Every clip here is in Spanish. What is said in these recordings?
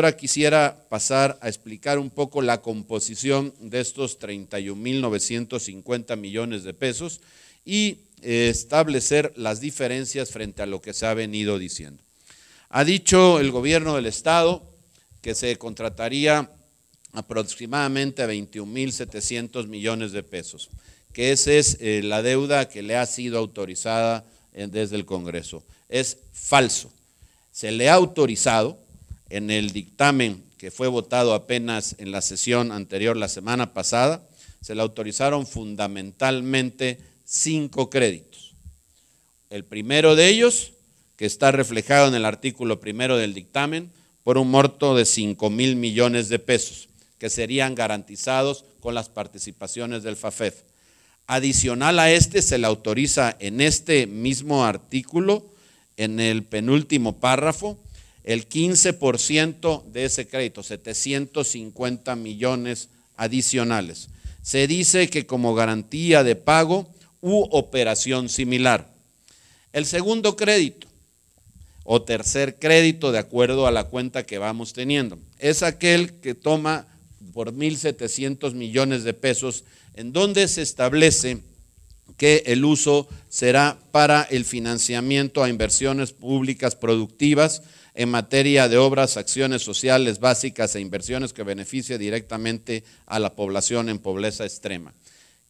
Ahora quisiera pasar a explicar un poco la composición de estos 31.950 millones de pesos y eh, establecer las diferencias frente a lo que se ha venido diciendo. Ha dicho el gobierno del Estado que se contrataría aproximadamente a 21.700 millones de pesos, que esa es eh, la deuda que le ha sido autorizada eh, desde el Congreso. Es falso. Se le ha autorizado en el dictamen que fue votado apenas en la sesión anterior la semana pasada, se le autorizaron fundamentalmente cinco créditos. El primero de ellos, que está reflejado en el artículo primero del dictamen, por un monto de 5 mil millones de pesos, que serían garantizados con las participaciones del FAFEF. Adicional a este, se le autoriza en este mismo artículo, en el penúltimo párrafo, el 15% de ese crédito, 750 millones adicionales. Se dice que como garantía de pago u operación similar. El segundo crédito o tercer crédito de acuerdo a la cuenta que vamos teniendo es aquel que toma por 1.700 millones de pesos en donde se establece que el uso será para el financiamiento a inversiones públicas productivas en materia de obras, acciones sociales básicas e inversiones que beneficie directamente a la población en pobreza extrema.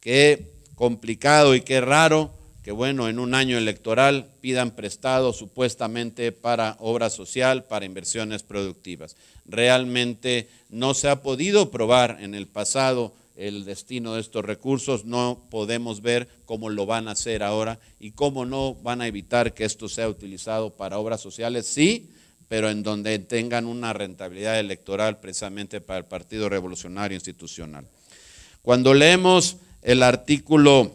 Qué complicado y qué raro que, bueno, en un año electoral pidan prestado supuestamente para obra social, para inversiones productivas. Realmente no se ha podido probar en el pasado el destino de estos recursos, no podemos ver cómo lo van a hacer ahora y cómo no van a evitar que esto sea utilizado para obras sociales, sí, pero en donde tengan una rentabilidad electoral precisamente para el Partido Revolucionario Institucional. Cuando leemos el artículo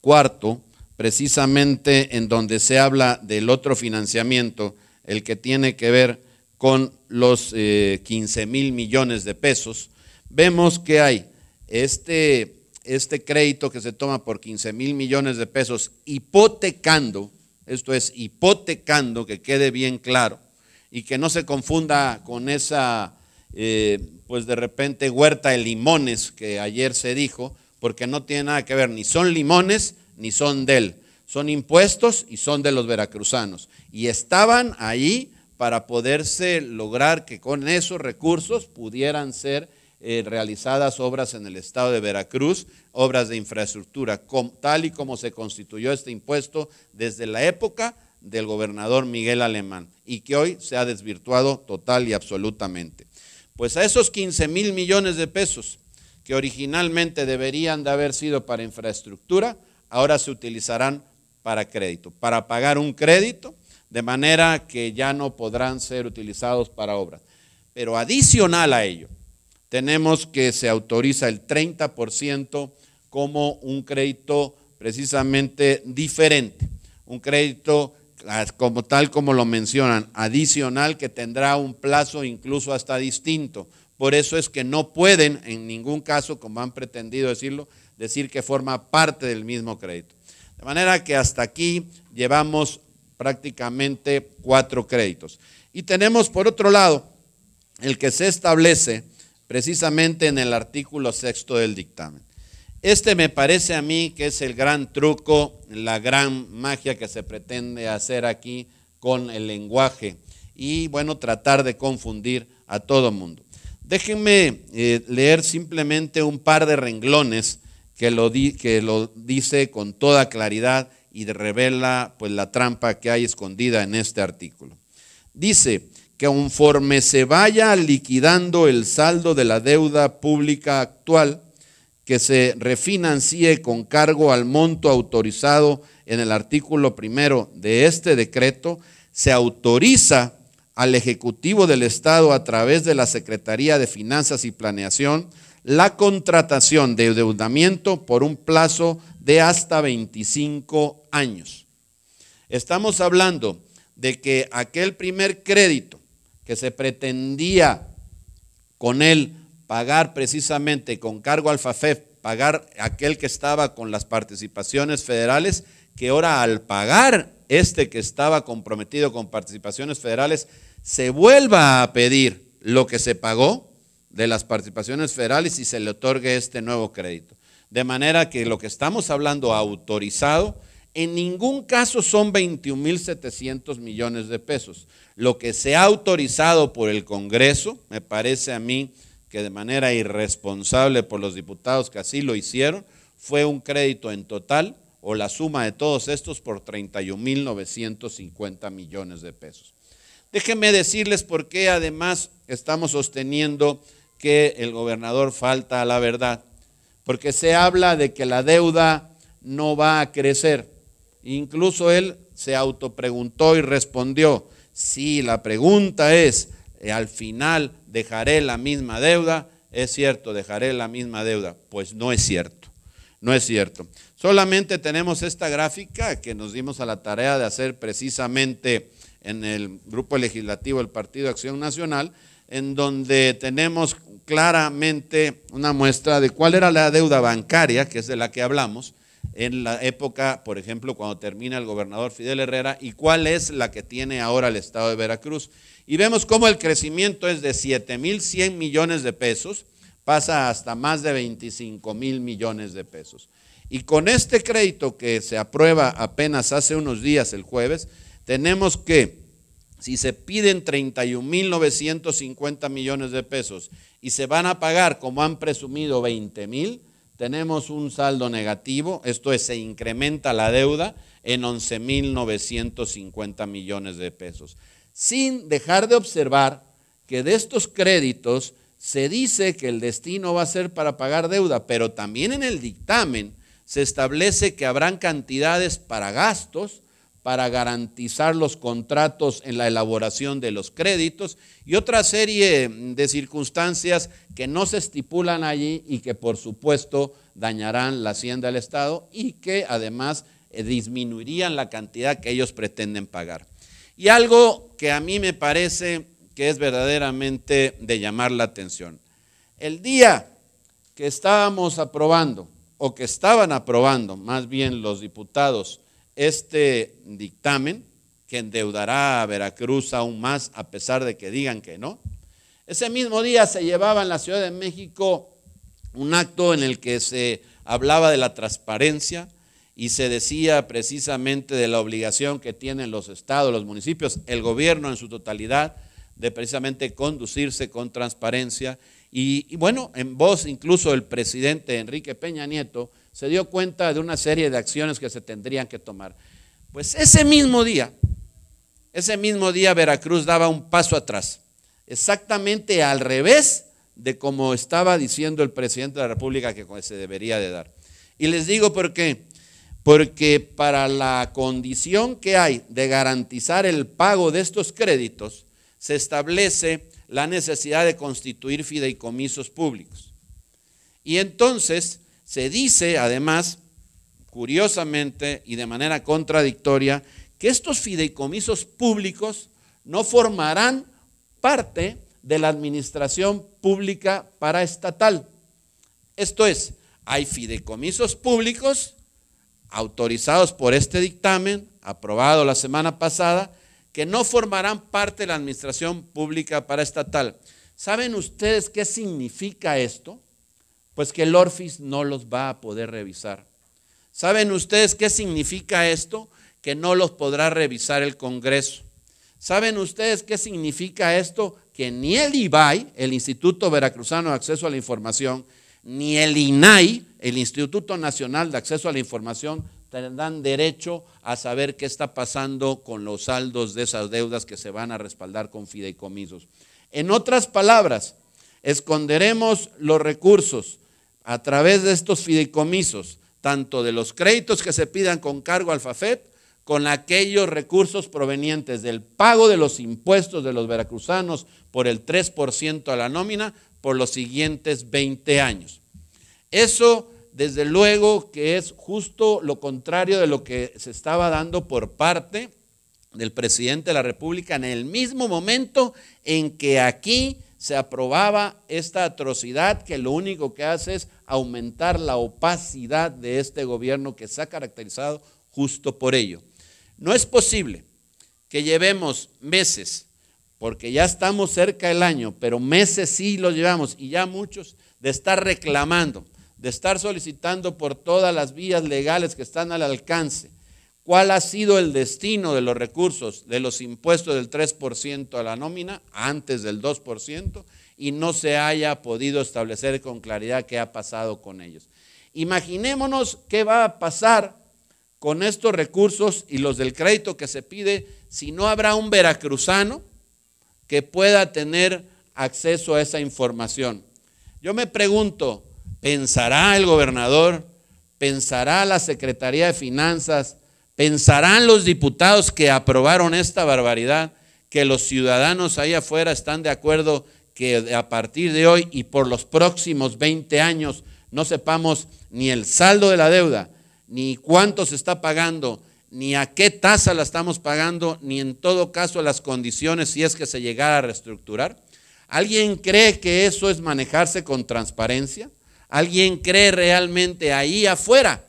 cuarto, precisamente en donde se habla del otro financiamiento, el que tiene que ver con los 15 eh, mil millones de pesos, vemos que hay este, este crédito que se toma por 15 mil millones de pesos, hipotecando, esto es, hipotecando, que quede bien claro y que no se confunda con esa, eh, pues de repente, huerta de limones que ayer se dijo, porque no tiene nada que ver, ni son limones ni son de él, son impuestos y son de los veracruzanos. Y estaban ahí para poderse lograr que con esos recursos pudieran ser eh, realizadas obras en el estado de Veracruz, obras de infraestructura, tal y como se constituyó este impuesto desde la época del gobernador Miguel Alemán y que hoy se ha desvirtuado total y absolutamente. Pues a esos 15 mil millones de pesos que originalmente deberían de haber sido para infraestructura, ahora se utilizarán para crédito, para pagar un crédito, de manera que ya no podrán ser utilizados para obras. Pero adicional a ello, tenemos que se autoriza el 30% como un crédito precisamente diferente, un crédito ah, como tal como lo mencionan, adicional que tendrá un plazo incluso hasta distinto. Por eso es que no pueden en ningún caso, como han pretendido decirlo, decir que forma parte del mismo crédito. De manera que hasta aquí llevamos prácticamente cuatro créditos. Y tenemos por otro lado el que se establece precisamente en el artículo sexto del dictamen. Este me parece a mí que es el gran truco, la gran magia que se pretende hacer aquí con el lenguaje y bueno, tratar de confundir a todo mundo. Déjenme eh, leer simplemente un par de renglones que lo, que lo dice con toda claridad y revela pues la trampa que hay escondida en este artículo. Dice, que conforme se vaya liquidando el saldo de la deuda pública actual, que se refinancie con cargo al monto autorizado en el artículo primero de este decreto, se autoriza al Ejecutivo del Estado a través de la Secretaría de Finanzas y Planeación la contratación de endeudamiento por un plazo de hasta 25 años. Estamos hablando de que aquel primer crédito que se pretendía con él pagar precisamente con cargo al FAFEF, pagar aquel que estaba con las participaciones federales, que ahora al pagar este que estaba comprometido con participaciones federales, se vuelva a pedir lo que se pagó de las participaciones federales y se le otorgue este nuevo crédito. De manera que lo que estamos hablando autorizado en ningún caso son 21.700 millones de pesos. Lo que se ha autorizado por el Congreso, me parece a mí que de manera irresponsable por los diputados que así lo hicieron, fue un crédito en total o la suma de todos estos por 31.950 millones de pesos. Déjenme decirles por qué además estamos sosteniendo que el gobernador falta a la verdad, porque se habla de que la deuda no va a crecer. Incluso él se autopreguntó y respondió, si la pregunta es, eh, al final dejaré la misma deuda, es cierto, dejaré la misma deuda. Pues no es cierto, no es cierto. Solamente tenemos esta gráfica que nos dimos a la tarea de hacer precisamente en el grupo legislativo del Partido Acción Nacional, en donde tenemos claramente una muestra de cuál era la deuda bancaria, que es de la que hablamos, en la época, por ejemplo, cuando termina el gobernador Fidel Herrera y cuál es la que tiene ahora el estado de Veracruz. Y vemos cómo el crecimiento es de 7.100 millones de pesos, pasa hasta más de 25 mil millones de pesos. Y con este crédito que se aprueba apenas hace unos días, el jueves, tenemos que, si se piden 31.950 millones de pesos y se van a pagar, como han presumido, 20.000 mil, tenemos un saldo negativo, esto es, se incrementa la deuda en 11.950 millones de pesos, sin dejar de observar que de estos créditos se dice que el destino va a ser para pagar deuda, pero también en el dictamen se establece que habrán cantidades para gastos para garantizar los contratos en la elaboración de los créditos y otra serie de circunstancias que no se estipulan allí y que por supuesto dañarán la hacienda del Estado y que además eh, disminuirían la cantidad que ellos pretenden pagar. Y algo que a mí me parece que es verdaderamente de llamar la atención. El día que estábamos aprobando, o que estaban aprobando más bien los diputados, este dictamen, que endeudará a Veracruz aún más a pesar de que digan que no. Ese mismo día se llevaba en la Ciudad de México un acto en el que se hablaba de la transparencia y se decía precisamente de la obligación que tienen los estados, los municipios, el gobierno en su totalidad, de precisamente conducirse con transparencia. Y, bueno, en voz incluso el presidente Enrique Peña Nieto, se dio cuenta de una serie de acciones que se tendrían que tomar. Pues ese mismo día, ese mismo día Veracruz daba un paso atrás, exactamente al revés de como estaba diciendo el presidente de la República que se debería de dar. Y les digo por qué. Porque para la condición que hay de garantizar el pago de estos créditos, se establece la necesidad de constituir fideicomisos públicos. Y entonces se dice, además, curiosamente y de manera contradictoria, que estos fideicomisos públicos no formarán parte de la administración pública paraestatal. Esto es, hay fideicomisos públicos autorizados por este dictamen, aprobado la semana pasada, que no formarán parte de la administración pública paraestatal. ¿Saben ustedes qué significa esto? pues que el Orfis no los va a poder revisar. ¿Saben ustedes qué significa esto? Que no los podrá revisar el Congreso. ¿Saben ustedes qué significa esto? Que ni el IBAI, el Instituto Veracruzano de Acceso a la Información, ni el INAI, el Instituto Nacional de Acceso a la Información, tendrán derecho a saber qué está pasando con los saldos de esas deudas que se van a respaldar con fideicomisos. En otras palabras, esconderemos los recursos, a través de estos fideicomisos, tanto de los créditos que se pidan con cargo al Fafet, con aquellos recursos provenientes del pago de los impuestos de los veracruzanos por el 3% a la nómina por los siguientes 20 años. Eso, desde luego, que es justo lo contrario de lo que se estaba dando por parte del presidente de la República en el mismo momento en que aquí se aprobaba esta atrocidad que lo único que hace es aumentar la opacidad de este gobierno que se ha caracterizado justo por ello. No es posible que llevemos meses, porque ya estamos cerca del año, pero meses sí lo llevamos y ya muchos de estar reclamando, de estar solicitando por todas las vías legales que están al alcance ¿Cuál ha sido el destino de los recursos de los impuestos del 3% a la nómina antes del 2% y no se haya podido establecer con claridad qué ha pasado con ellos? Imaginémonos qué va a pasar con estos recursos y los del crédito que se pide si no habrá un veracruzano que pueda tener acceso a esa información. Yo me pregunto, ¿pensará el gobernador? ¿Pensará la Secretaría de Finanzas? ¿Pensarán los diputados que aprobaron esta barbaridad que los ciudadanos ahí afuera están de acuerdo que a partir de hoy y por los próximos 20 años no sepamos ni el saldo de la deuda, ni cuánto se está pagando, ni a qué tasa la estamos pagando, ni en todo caso las condiciones si es que se llegara a reestructurar? ¿Alguien cree que eso es manejarse con transparencia? ¿Alguien cree realmente ahí afuera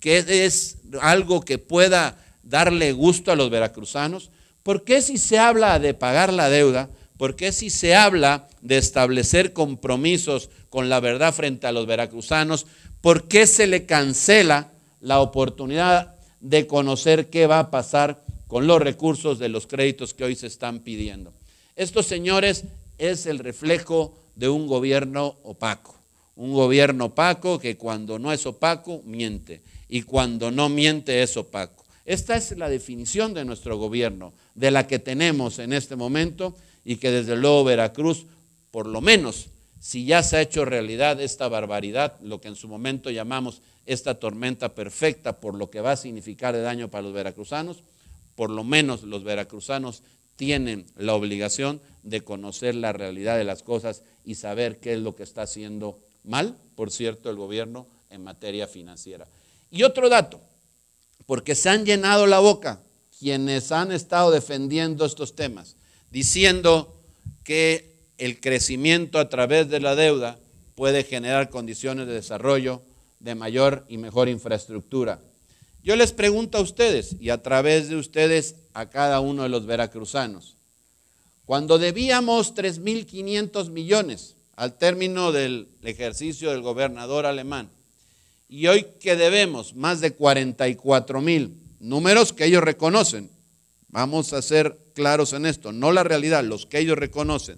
que es algo que pueda darle gusto a los veracruzanos? ¿Por qué si se habla de pagar la deuda? ¿Por qué si se habla de establecer compromisos con la verdad frente a los veracruzanos? ¿Por qué se le cancela la oportunidad de conocer qué va a pasar con los recursos de los créditos que hoy se están pidiendo? Estos señores es el reflejo de un gobierno opaco, un gobierno opaco que cuando no es opaco miente y cuando no miente es opaco. Esta es la definición de nuestro gobierno, de la que tenemos en este momento y que desde luego Veracruz, por lo menos, si ya se ha hecho realidad esta barbaridad, lo que en su momento llamamos esta tormenta perfecta por lo que va a significar de daño para los veracruzanos, por lo menos los veracruzanos tienen la obligación de conocer la realidad de las cosas y saber qué es lo que está haciendo mal, por cierto, el gobierno en materia financiera. Y otro dato, porque se han llenado la boca quienes han estado defendiendo estos temas, diciendo que el crecimiento a través de la deuda puede generar condiciones de desarrollo, de mayor y mejor infraestructura. Yo les pregunto a ustedes y a través de ustedes a cada uno de los veracruzanos, cuando debíamos 3.500 millones al término del ejercicio del gobernador alemán, y hoy que debemos más de 44 mil, números que ellos reconocen, vamos a ser claros en esto, no la realidad, los que ellos reconocen,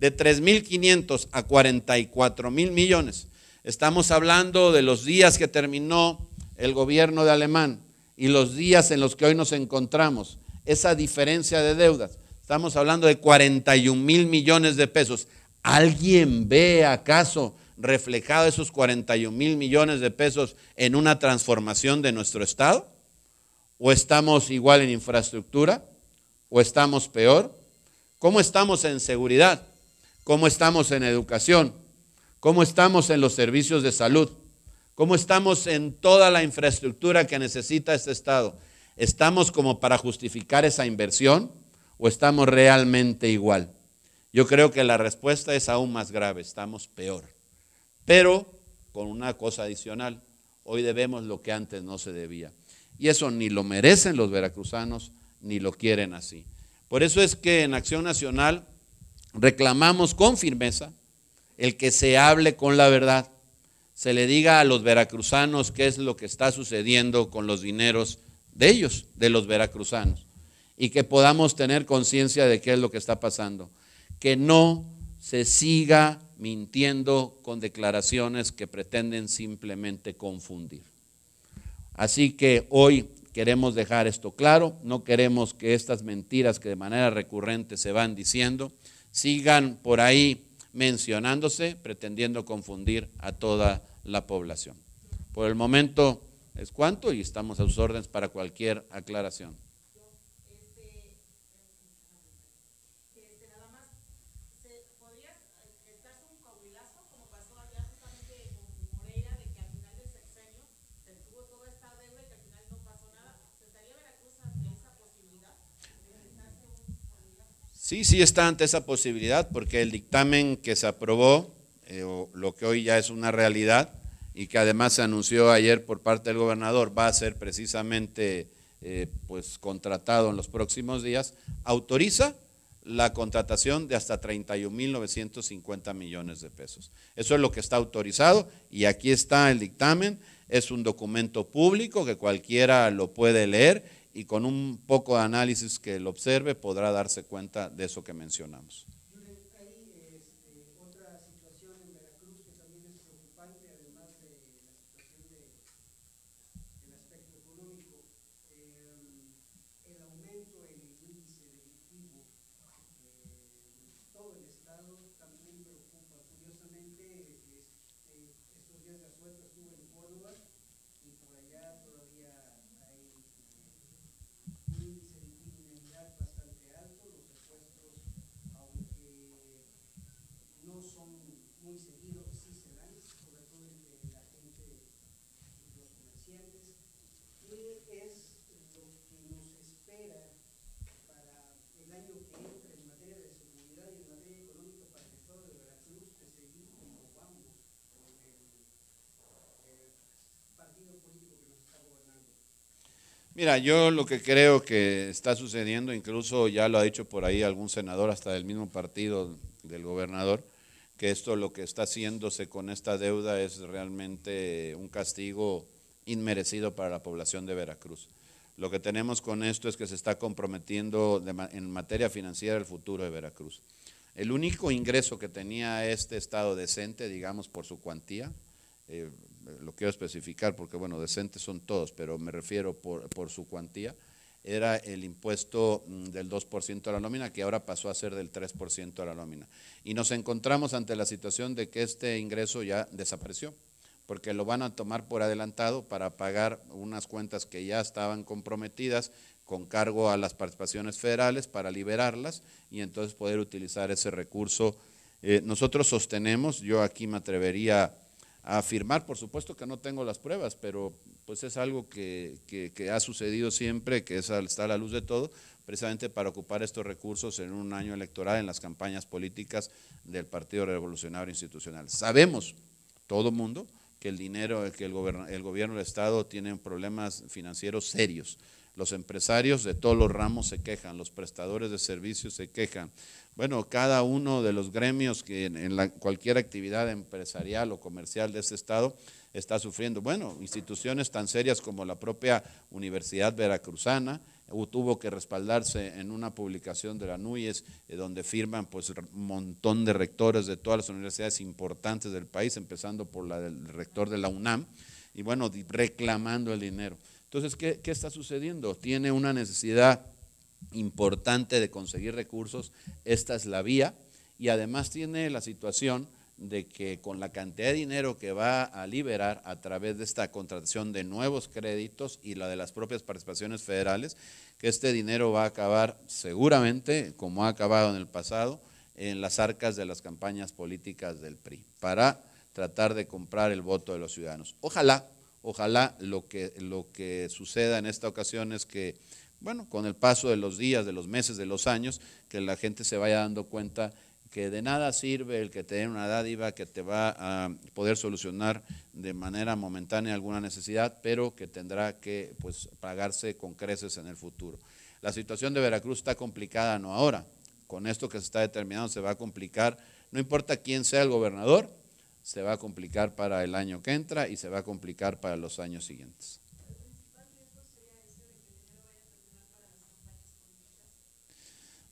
de 3.500 a 44 mil millones. Estamos hablando de los días que terminó el gobierno de Alemán y los días en los que hoy nos encontramos, esa diferencia de deudas. Estamos hablando de 41 mil millones de pesos. ¿Alguien ve acaso reflejado esos 41 mil millones de pesos en una transformación de nuestro Estado? ¿O estamos igual en infraestructura? ¿O estamos peor? ¿Cómo estamos en seguridad? ¿Cómo estamos en educación? ¿Cómo estamos en los servicios de salud? ¿Cómo estamos en toda la infraestructura que necesita este Estado? ¿Estamos como para justificar esa inversión o estamos realmente igual? Yo creo que la respuesta es aún más grave, estamos peor. Pero con una cosa adicional, hoy debemos lo que antes no se debía. Y eso ni lo merecen los veracruzanos, ni lo quieren así. Por eso es que en Acción Nacional reclamamos con firmeza el que se hable con la verdad, se le diga a los veracruzanos qué es lo que está sucediendo con los dineros de ellos, de los veracruzanos, y que podamos tener conciencia de qué es lo que está pasando. Que no se siga mintiendo con declaraciones que pretenden simplemente confundir. Así que hoy queremos dejar esto claro, no queremos que estas mentiras que de manera recurrente se van diciendo sigan por ahí mencionándose, pretendiendo confundir a toda la población. Por el momento es cuanto y estamos a sus órdenes para cualquier aclaración. Sí, sí está ante esa posibilidad porque el dictamen que se aprobó, eh, lo que hoy ya es una realidad y que además se anunció ayer por parte del gobernador, va a ser precisamente eh, pues contratado en los próximos días, autoriza la contratación de hasta 31.950 millones de pesos. Eso es lo que está autorizado y aquí está el dictamen. Es un documento público que cualquiera lo puede leer y con un poco de análisis que lo observe podrá darse cuenta de eso que mencionamos. qué es lo que nos espera para el año que entra en materia de seguridad y en materia económica para el Estado de Veracruz se seguir como vamos el, el eh, partido político que nos está gobernando? Mira, yo lo que creo que está sucediendo, incluso ya lo ha dicho por ahí algún senador hasta del mismo partido del gobernador, que esto lo que está haciéndose con esta deuda es realmente un castigo inmerecido para la población de Veracruz. Lo que tenemos con esto es que se está comprometiendo en materia financiera el futuro de Veracruz. El único ingreso que tenía este estado decente, digamos, por su cuantía, eh, lo quiero especificar porque, bueno, decentes son todos, pero me refiero por, por su cuantía, era el impuesto mm, del 2% a la nómina, que ahora pasó a ser del 3% a la nómina. Y nos encontramos ante la situación de que este ingreso ya desapareció porque lo van a tomar por adelantado para pagar unas cuentas que ya estaban comprometidas con cargo a las participaciones federales para liberarlas y entonces poder utilizar ese recurso. Eh, nosotros sostenemos, yo aquí me atrevería a afirmar, por supuesto que no tengo las pruebas, pero pues es algo que, ha sucedido siempre, que está a la luz de todo, precisamente para ocupar estos recursos en un año electoral en las campañas políticas del Partido Revolucionario Institucional. Sabemos, todo mundo, que el dinero, que el gobierno, el Estado tiene problemas financieros serios. Los empresarios de todos los ramos se quejan, los prestadores de servicios se quejan. Bueno, cada uno de los gremios que en, cualquier actividad empresarial o comercial de este Estado está sufriendo. Bueno, instituciones tan serias como la propia Universidad Veracruzana, tuvo que respaldarse en una publicación de la NUYES, eh, donde firman pues un montón de rectores de todas las universidades importantes del país, empezando por la del rector de la UNAM, y bueno, reclamando el dinero. Entonces, ¿qué, qué está sucediendo? Tiene una necesidad importante de conseguir recursos, esta es la vía, y además tiene la situación de que con la cantidad de dinero que va a liberar a través de esta contratación de nuevos créditos y la de las propias participaciones federales, que este dinero va a acabar seguramente, como ha acabado en el pasado, en las arcas de las campañas políticas del PRI, para tratar de comprar el voto de los ciudadanos. Ojalá, ojalá lo que, lo que suceda en esta ocasión es que, bueno, con el paso de los días, de los meses, de los años, que la gente se vaya dando cuenta que de nada sirve el que te den una dádiva que te va a poder solucionar de manera momentánea alguna necesidad, pero que tendrá que pues, pagarse con creces en el futuro. La situación de Veracruz está complicada, no ahora. Con esto que se está determinando se va a complicar, no importa quién sea el gobernador, se va a complicar para el año que entra y se va a complicar para los años siguientes.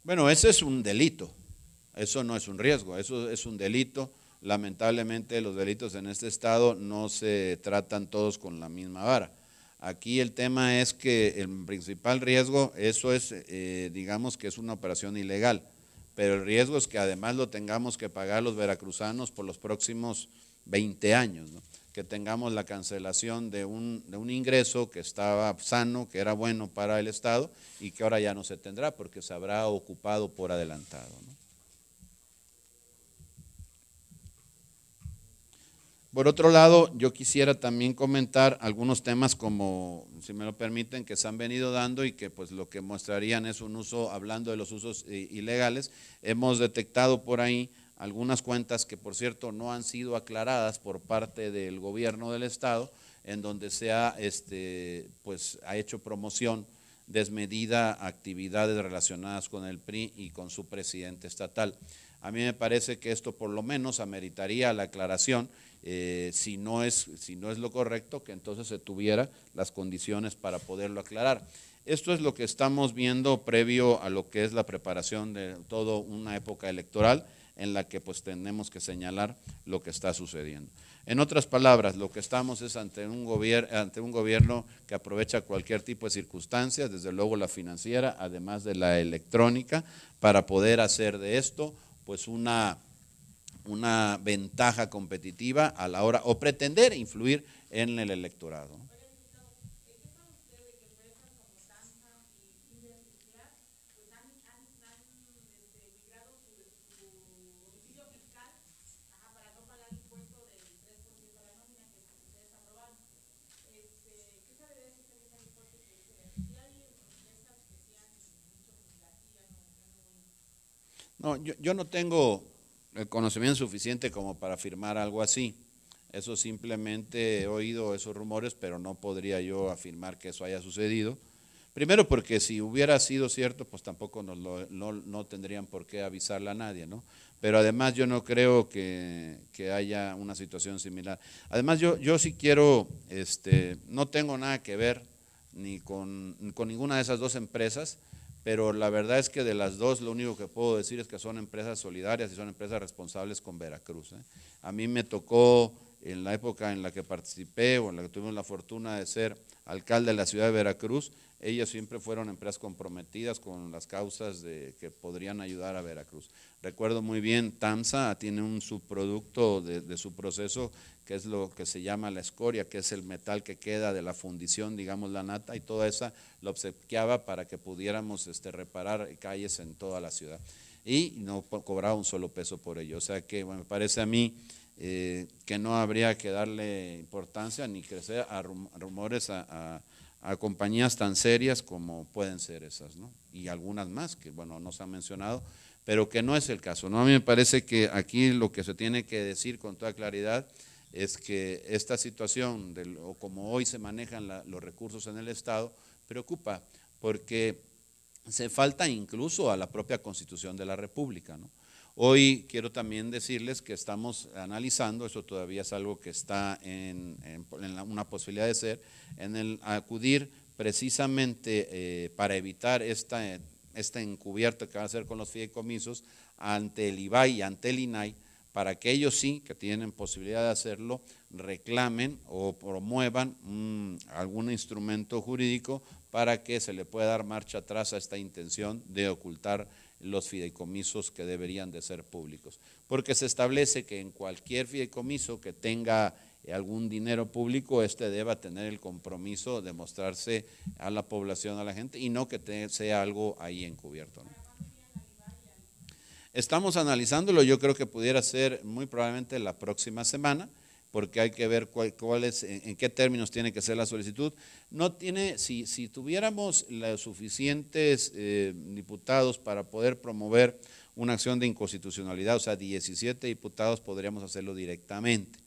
Bueno, ese es un delito eso no es un riesgo, eso es un delito. Lamentablemente los delitos en este estado no se tratan todos con la misma vara. Aquí el tema es que el principal riesgo, eso es, eh, digamos que es una operación ilegal, pero el riesgo es que además lo tengamos que pagar los veracruzanos por los próximos 20 años, que tengamos la cancelación de un, de un ingreso que estaba sano, que era bueno para el Estado y que ahora ya no se tendrá porque se habrá ocupado por adelantado. Por otro lado, yo quisiera también comentar algunos temas como, si me lo permiten, que se han venido dando y que pues lo que mostrarían es un uso, hablando de los usos eh, ilegales, hemos detectado por ahí algunas cuentas que por cierto no han sido aclaradas por parte del gobierno del estado, en donde se ha, este, pues, ha hecho promoción desmedida a actividades relacionadas con el PRI y con su presidente estatal. A mí me parece que esto por lo menos ameritaría la aclaración, eh, si, no es, si no es lo correcto, que entonces se tuviera las condiciones para poderlo aclarar. Esto es lo que estamos viendo previo a lo que es la preparación de toda una época electoral en la que pues tenemos que señalar lo que está sucediendo. En otras palabras, lo que estamos es ante un, ante un gobierno que aprovecha cualquier tipo de circunstancias, desde luego la financiera, además de la electrónica, para poder hacer de esto pues una, ventaja competitiva a la hora, o pretender influir en el electorado. No, yo, no tengo el conocimiento suficiente como para afirmar algo así. Eso simplemente he oído esos rumores, pero no podría yo afirmar que eso haya sucedido. Primero porque si hubiera sido cierto, pues tampoco no, tendrían por qué avisarle a nadie, ¿no? Pero además yo no creo que, haya una situación similar. Además yo, yo sí quiero, este, no tengo nada que ver ni con ninguna de esas dos empresas, pero la verdad es que de las dos lo único que puedo decir es que son empresas solidarias y son empresas responsables con Veracruz. ¿eh? A mí me tocó en la época en la que participé o en la que tuvimos la fortuna de ser alcalde de la ciudad de Veracruz, ellas siempre fueron empresas comprometidas con las causas que podrían ayudar a Veracruz. Recuerdo muy bien, TAMSA tiene un subproducto de, de su proceso que es lo que se llama la escoria, que es el metal que queda de la fundición, digamos la nata, y toda esa lo obsequiaba para que pudiéramos este, reparar calles en toda la ciudad. Y no cobraba un solo peso por ello. O sea que bueno, me parece a mí eh, que no habría que darle importancia ni crecer a rumores a, a compañías tan serias como pueden ser esas, ¿no? Y algunas más que, bueno, no se han mencionado, pero que no es el caso, ¿no? A mí me parece que aquí lo que se tiene que decir con toda claridad es que esta situación, o como hoy se manejan los recursos en el Estado, preocupa, porque se falta incluso a la propia Constitución de la República. Hoy quiero también decirles que estamos analizando, eso todavía es algo que está en, una posibilidad de ser, en el acudir precisamente eh, para evitar esta, esta encubierta que va a hacer con los fideicomisos ante el IBAI y ante el INAI para aquellos sí que tienen posibilidad de hacerlo, reclamen o promuevan algún instrumento jurídico para que se le pueda dar marcha atrás a esta intención de ocultar los fideicomisos que deberían de ser públicos. Porque se establece que en cualquier fideicomiso que tenga eh, algún dinero público, este deba tener el compromiso de mostrarse a la población, a la gente, y no que sea algo ahí encubierto. Estamos analizándolo, yo creo que pudiera ser muy probablemente la próxima semana, porque hay que ver cuál, en, qué términos tiene que ser la solicitud. No tiene, si, tuviéramos los suficientes eh, diputados para poder promover una acción de inconstitucionalidad, o sea, 17 diputados podríamos hacerlo directamente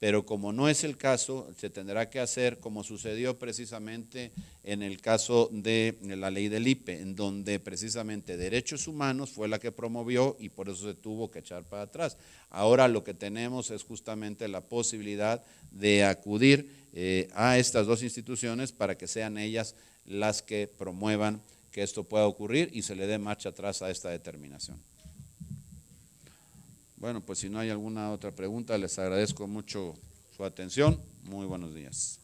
pero como no es el caso, se tendrá que hacer como sucedió precisamente en el caso de la ley del IPE, en donde precisamente derechos humanos fue la que promovió y por eso se tuvo que echar para atrás. Ahora lo que tenemos es justamente la posibilidad de acudir eh, a estas dos instituciones para que sean ellas las que promuevan que esto pueda ocurrir y se le dé marcha atrás a esta determinación. Bueno, pues si no hay alguna otra pregunta, les agradezco mucho su atención. Muy buenos días.